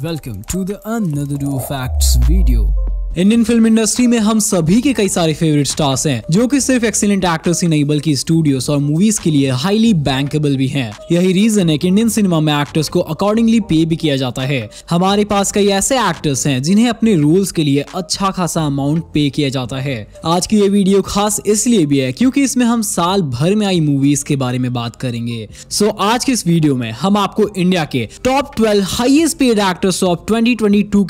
Welcome to the another Duo Facts video. Indian film industry में हम सभी के कई सारे फेवरेट स्टार्स हैं जो कि सिर्फ एक्सीलेंट एक्टर्स ही नहीं बल्कि स्टूडियोस और मूवीज के लिए हाईली बैंकेबल भी हैं यही रीजन है कि इंडियन सिनेमा में एक्टर्स को अकॉर्डिंगली पे भी किया जाता है हमारे पास कई ऐसे एक्टर्स हैं जिन्हें अपने रोल्स के लिए अच्छा खासा अमाउंट पे किया जाता है आज की ये वीडियो खास इसलिए भी है क्यूँकी इसमें हम साल भर में आई मूवीज के बारे में बात करेंगे सो so, आज के इस वीडियो में हम आपको इंडिया के top twelve highest paid actors of twenty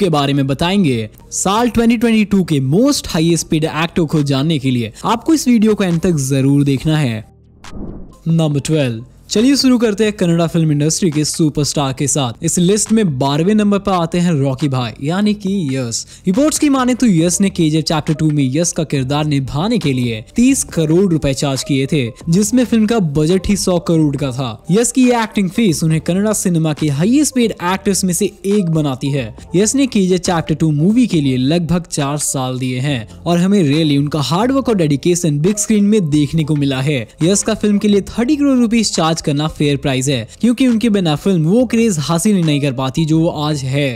के बारे में बताएंगे साल 2022 के मोस्ट हाई स्पीड एक्टों को जानने के लिए आपको इस वीडियो को एंड तक जरूर देखना है नंबर ट्वेल्व चलिए शुरू करते हैं कनाडा फिल्म इंडस्ट्री के सुपरस्टार के साथ इस लिस्ट में बारहवें नंबर पर आते हैं रॉकी भाई यानी कि यस रिपोर्ट्स की माने तो यस ने केजे चैप्टर टू में यस का किरदार निभाने के लिए 30 करोड़ रुपए चार्ज किए थे जिसमें फिल्म का बजट ही 100 करोड़ का था यस की एक्टिंग फीस उन्हें कनाडा सिनेमा के हाइएस्ट पेड एक्टर्स में से एक बनाती है यस ने केजे चैप्टर टू मूवी के लिए लगभग चार साल दिए हैं और हमें रियली उनका हार्डवर्क और डेडिकेशन बिग स्क्रीन में देखने को मिला है यस का फिल्म के लिए थर्टी करोड़ रूपीज चार्ज करना फेयर प्राइस है क्योंकि उनके बिना फिल्म वो क्रेज हासिल नहीं कर पाती जो वो आज है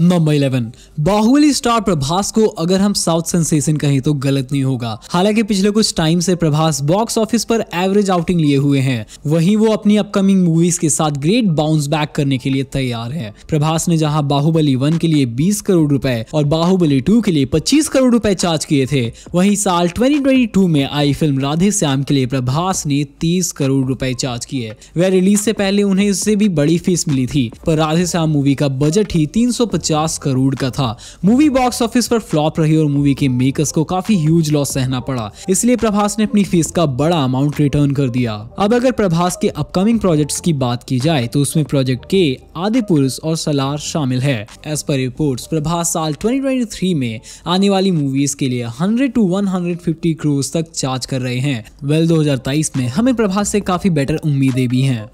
number eleven Baahubali star Prabhas को अगर हम साउथ सेंसेशन कहें तो गलत नहीं होगा हालांकि पिछले कुछ टाइम से प्रभास बॉक्स ऑफिस पर एवरेज आउटिंग लिए हुए हैं वहीं वो अपनी अपकमिंग मूवीज के साथ ग्रेट बाउंस बैक करने के लिए तैयार है प्रभास ने जहां बाहुबली वन के लिए बीस करोड़ रुपए और बाहुबली टू के लिए पच्चीस करोड़ रूपए चार्ज किए थे वही साल ट्वेंटी में आई फिल्म राधे श्याम के लिए प्रभास ने तीस करोड़ रूपए चार्ज किए वह रिलीज से पहले उन्हें इससे भी बड़ी फीस मिली थी पर राधे श्याम मूवी का बजट ही तीन सौ पचास पचास करोड़ का था मूवी बॉक्स ऑफिस पर फ्लॉप रही और मूवी के मेकर्स को काफी ह्यूज लॉस सहना पड़ा इसलिए प्रभास ने अपनी फीस का बड़ा अमाउंट रिटर्न कर दिया अब अगर प्रभास के अपकमिंग प्रोजेक्ट्स की बात की जाए तो उसमें प्रोजेक्ट के आदि पुरुष और सलार शामिल है एज पर रिपोर्ट प्रभास साल ट्वेंटी में आने वाली मूवीज के लिए हंड्रेड टू वन हंड्रेड तक चार्ज कर रहे हैं वेल well, 2023 में हमें प्रभास से काफी बेटर उम्मीदें भी हैं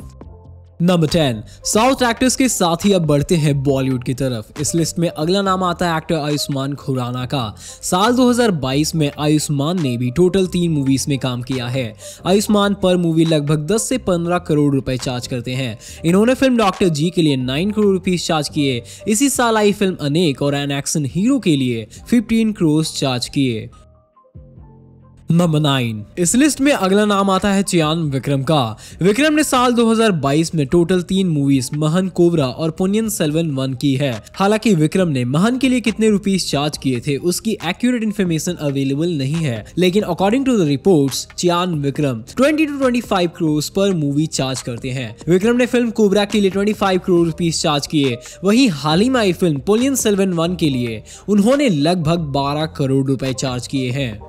नंबर टेन साउथ एक्टर्स के साथ ही अब बढ़ते हैं बॉलीवुड की तरफ इस लिस्ट में अगला नाम आता है एक्टर आयुष्मान खुराना का साल 2022 में आयुष्मान ने भी टोटल तीन मूवीज में काम किया है आयुष्मान पर मूवी लगभग 10 से 15 करोड़ रुपए चार्ज करते हैं इन्होंने फिल्म डॉक्टर जी के लिए 9 करोड़ रुपीज चार्ज किए इसी साल आई फिल्म अनेक और एन एक्शन हीरो के लिए फिफ्टीन करोड़ चार्ज किए नंबर नाइन इस लिस्ट में अगला नाम आता है चियान विक्रम का विक्रम ने साल 2022 में टोटल तीन मूवीज महन कोबरा और पुनियन सेलवन वन की है हालांकि विक्रम ने महन के लिए कितने रुपीस चार्ज किए थे उसकी एक्यूरेट इन्फॉर्मेशन अवेलेबल नहीं है लेकिन according to the report Chiyaan Vikram twenty two five crore पर मूवी चार्ज करते हैं विक्रम ने फिल्म कोबरा के लिए twenty five crore rupees charge किए वही हाल ही में आई फिल्म पोलियन सेलवन वन के लिए उन्होंने लगभग बारह करोड़ रुपए चार्ज किए हैं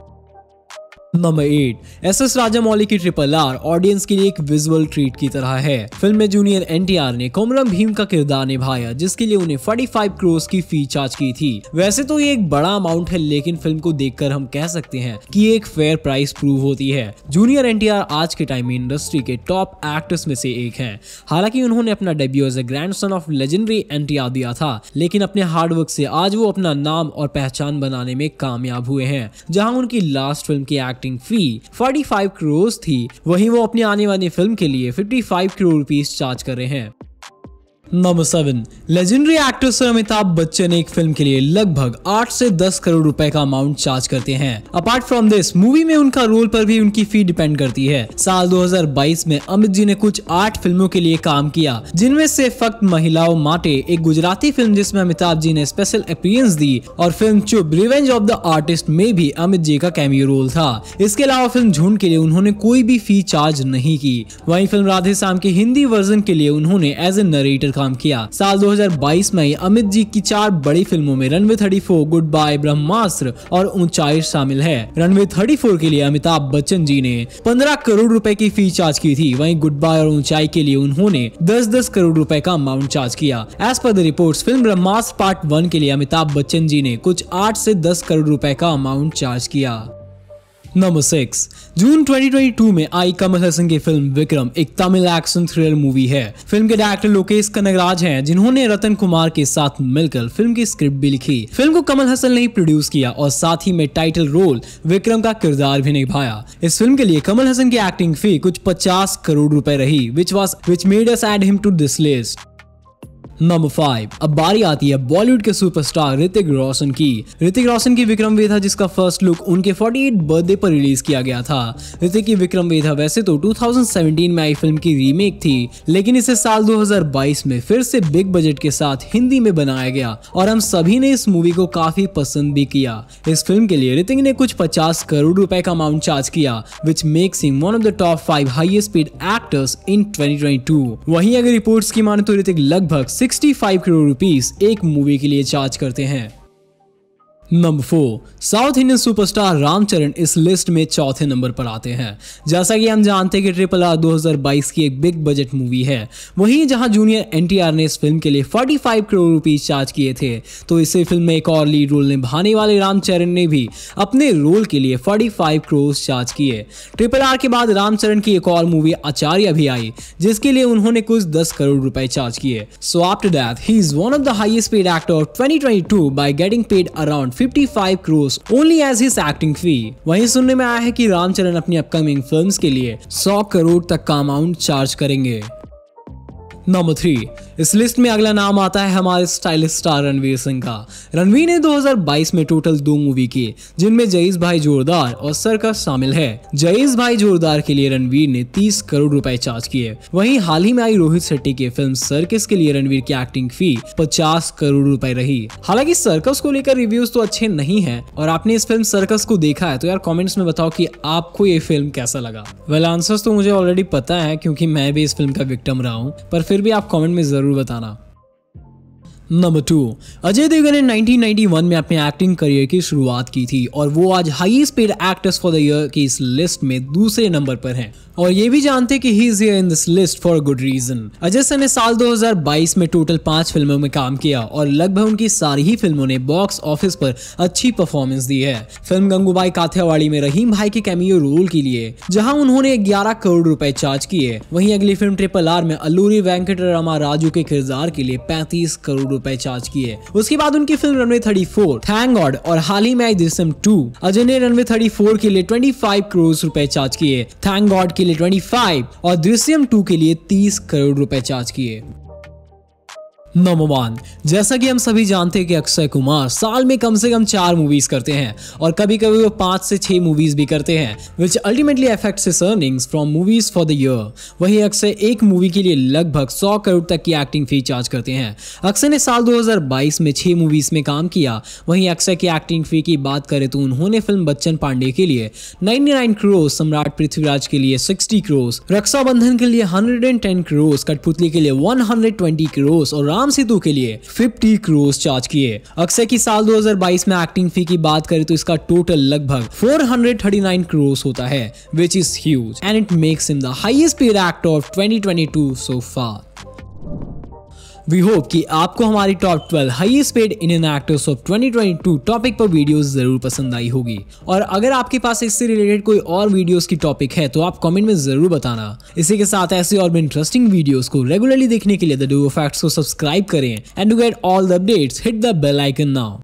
number eight S S Rajamouli की ट्रिपल आर ऑडियंस के लिए एक विजुअल ट्रीट की तरह है फिल्म में जूनियर एनटीआर ने कोमरम भीम का किरदार निभाया जिसके लिए उन्हें 45 करोड़ की फी चार्ज की थी वैसे तो ये एक बड़ा अमाउंट है लेकिन फिल्म को देखकर हम कह सकते हैं कि एक फेयर प्राइस प्रूव होती है जूनियर एन आज के टाइम में इंडस्ट्री के टॉप एक्टर्स में से एक है हालांकि उन्होंने अपना debut as a grandson of legendary N दिया था लेकिन अपने हार्डवर्क से आज वो अपना नाम और पहचान बनाने में कामयाब हुए हैं जहाँ उनकी लास्ट फिल्म की एक्ट एक्टिंग फी 45 करोड़ थी वहीं वो अपनी आने वाली फिल्म के लिए 55 करोड़ रुपीज चार्ज कर रहे हैं number seven legendary actor sir Amitabh Bachchan एक फिल्म के लिए लगभग आठ से दस करोड़ रुपए का अमाउंट चार्ज करते हैं अपार्ट फ्रॉम दिस मूवी में उनका रोल पर भी उनकी फी डिपेंड करती है साल 2022 में अमित जी ने कुछ आठ फिल्मों के लिए काम किया जिनमें से फक्त महिलाओं माटे एक गुजराती फिल्म जिसमे अमिताभ जी ने स्पेशल अपीयरेंस दी और फिल्म चुप रिवेंज ऑफ द आर्टिस्ट में भी अमित जी का कैमियो रोल था इसके अलावा फिल्म झुंड के लिए उन्होंने कोई भी फी चार्ज नहीं की वही फिल्म राधे श्याम के हिंदी वर्जन के लिए उन्होंने एज ए नरेटर काम किया साल 2022 में अमित जी की चार बड़ी फिल्मों में रनवे 34, गुड बाय ब्रह्मास्त्र और ऊंचाई शामिल है रनवे 34 के लिए अमिताभ बच्चन जी ने 15 करोड़ रुपए की फी चार्ज की थी वही गुड बाय और ऊंचाई के लिए उन्होंने दस दस करोड़ रूपए का अमाउंट चार्ज किया as per the report film Brahmastra part one के लिए अमिताभ बच्चन जी ने कुछ आठ ऐसी दस करोड़ रूपए का अमाउंट चार्ज किया नंबर सिक्स जून 2022 में आई कमल हसन की फिल्म विक्रम एक तमिल एक्शन थ्रिलर मूवी है फिल्म के डायरेक्टर लोकेश कनगराज हैं जिन्होंने रतन कुमार के साथ मिलकर फिल्म की स्क्रिप्ट भी लिखी फिल्म को कमल हसन ने ही प्रोड्यूस किया और साथ ही में टाइटल रोल विक्रम का किरदार भी निभाया इस फिल्म के लिए कमल हसन की एक्टिंग फी कुछ पचास करोड़ रूपए रही which was which made as add him to this list number five अब बारी आती है बॉलीवुड के सुपरस्टार ऋतिक रोशन की ऋतिक रोशन की विक्रम वेधा जिसका फर्स्ट लुक उनके 48 बर्थडे पर रिलीज किया गया था ऋतिक की विक्रम वेधा वैसे तो 2017 में आई फिल्म की रीमेक थी लेकिन इसे साल 2022 में फिर से बिग बजट के साथ हिंदी में बनाया गया और हम सभी ने इस मूवी को काफी पसंद भी किया इस फिल्म के लिए ऋतिक ने कुछ पचास करोड़ रूपए का अमाउंट चार्ज किया which makes him one of the top five highest paid actors in twenty वहीं अगर रिपोर्ट की माने तो ऋतिक लगभग 65 करोड़ रुपीस एक मूवी के लिए चार्ज करते हैं number four South Indian superstar Ram Charan इस लिस्ट में चौथे नंबर पर आते हैं जैसा कि हम जानते हैं कि ट्रिपल आर 2022 की एक बिग बजट मूवी है वहीं जहां जूनियर एनटीआर ने इस फिल्म के लिए 45 करोड़ रुपीज चार्ज किए थे तो इसी फिल्म में एक और लीड रोल निभाने वाले रामचरण ने भी अपने रोल के लिए फोर्टी फाइव चार्ज किए ट्रिपल आर के बाद रामचरण की एक और मूवी आचार्य भी आई जिसके लिए उन्होंने कुछ दस करोड़ रुपए चार्ज किए so after that he is one of the highest paid actor of twenty by getting paid around 55 crores only as his acting fee वहीं सुनने में आया है कि रामचरण अपनी अपकमिंग फिल्म्स के लिए 100 करोड़ तक का अमाउंट चार्ज करेंगे नंबर थ्री इस लिस्ट में अगला नाम आता है हमारे स्टाइलिश स्टार रणवीर सिंह का रणवीर ने 2022 में टोटल दो मूवी की जिनमें जयीस भाई जोरदार और सर्कस शामिल है जयीस भाई जोरदार के लिए रणवीर ने 30 करोड़ रुपए चार्ज किए वहीं हाल ही में आई रोहित शेट्टी की फिल्म सर्कस के लिए रणवीर की एक्टिंग फी पचास करोड़ रूपए रही हालांकि सर्कस को लेकर रिव्यूज तो अच्छे नहीं है और आपने इस फिल्म सर्कस को देखा है तो यार कॉमेंट्स में बताओ की आपको ये फिल्म कैसा लगा वेल आंसर तो मुझे ऑलरेडी पता है क्योंकि मैं भी इस फिल्म का विक्टम रहा हूँ पर फिर फिर भी आप कमेंट में ज़रूर बताना नंबर टू अजय देवगन ने 1991 में अपने एक्टिंग करियर की शुरुआत की थी और वो आज highest paid actors for the year की इस लिस्ट में दूसरे नंबर पर हैं और ये भी जानते कि he is in this list for good reason Ajay sir ने साल 2022 में टोटल पांच फिल्मों में काम किया और लगभग उनकी सारी ही फिल्मों ने बॉक्स ऑफिस पर अच्छी परफॉर्मेंस दी है फिल्म गंगूबाई काथियावाड़ी में रहीम भाई के कैमियो रोल के लिए जहाँ उन्होंने ग्यारह करोड़ रूपए चार्ज किए वही अगली फिल्म ट्रिपल आर में अल्लूरी वेंकट रामा राजू के किरदार के लिए पैंतीस करोड़ रुपए चार्ज किए उसके बाद उनकी film runway thirty four thank God और हाल ही में दिसम टू अजय ने रनवे थर्टी फोर के लिए ट्वेंटी फाइव करोड़ रुपए चार्ज किए थैंक गॉड के लिए ट्वेंटी फाइव और दृश्यम टू के लिए तीस करोड़ रुपए चार्ज किए नंबर वन जैसा कि हम सभी जानते हैं कि अक्षय कुमार साल में कम से कम चार मूवीज करते हैं और कभी कभी वो पांच से छह मूवीज भी करते हैं which ultimately affects his earnings from movies for the year वही अक्षय एक मूवी के लिए लगभग सौ करोड़ तक की एक्टिंग फी चार्ज करते हैं अक्षय ने साल 2022 में छह मूवीज में काम किया वहीं अक्षय की एक्टिंग फी की बात करें तो उन्होंने फिल्म बच्चन पांडे के लिए नाइनटी नाइन सम्राट पृथ्वीराज के लिए सिक्सटी क्रोस रक्षाबंधन के लिए हंड्रेड एंड टेन कठपुतली के लिए 120 करोड़ और राम राम सिद्धू के लिए फिफ्टी क्रोर्स चार्ज किए अक्षय की साल 2022 में एक्टिंग फी की बात करें तो इसका टोटल लगभग 439 क्रोर्स होता है which is huge and it makes him the highest paid actor of 2022 so far we hope कि आपको हमारी top 12 highest paid Indian actors of 2022 topic पर वीडियोस जरूर पसंद आई होगी और अगर आपके पास इससे रिलेटेड कोई और वीडियोस की टॉपिक है तो आप कमेंट में जरूर बताना इसी के साथ ऐसे और भी इंटरेस्टिंग वीडियोस को रेगुलरली देखने के लिए द डू फैक्ट्स को सब्सक्राइब करें and to get all the updates hit the bell icon now